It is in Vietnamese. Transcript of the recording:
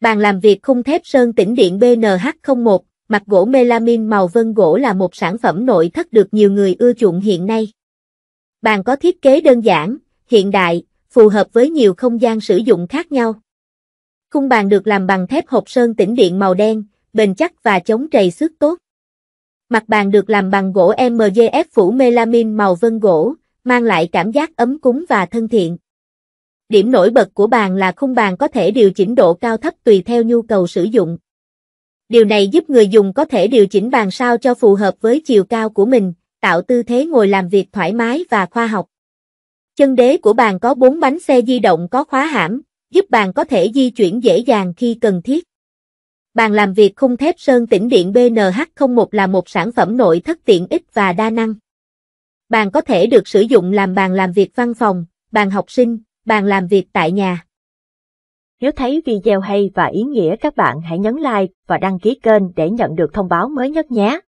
Bàn làm việc khung thép sơn tĩnh điện BNH01, mặt gỗ melamin màu vân gỗ là một sản phẩm nội thất được nhiều người ưa chuộng hiện nay. Bàn có thiết kế đơn giản, hiện đại, phù hợp với nhiều không gian sử dụng khác nhau. Khung bàn được làm bằng thép hộp sơn tĩnh điện màu đen, bền chắc và chống trầy xước tốt. Mặt bàn được làm bằng gỗ MDF phủ melamin màu vân gỗ, mang lại cảm giác ấm cúng và thân thiện. Điểm nổi bật của bàn là khung bàn có thể điều chỉnh độ cao thấp tùy theo nhu cầu sử dụng. Điều này giúp người dùng có thể điều chỉnh bàn sao cho phù hợp với chiều cao của mình, tạo tư thế ngồi làm việc thoải mái và khoa học. Chân đế của bàn có 4 bánh xe di động có khóa hãm, giúp bàn có thể di chuyển dễ dàng khi cần thiết. Bàn làm việc khung thép sơn tĩnh điện BNH01 là một sản phẩm nội thất tiện ích và đa năng. Bàn có thể được sử dụng làm bàn làm việc văn phòng, bàn học sinh, Bàn làm việc tại nhà. Nếu thấy video hay và ý nghĩa các bạn hãy nhấn like và đăng ký kênh để nhận được thông báo mới nhất nhé.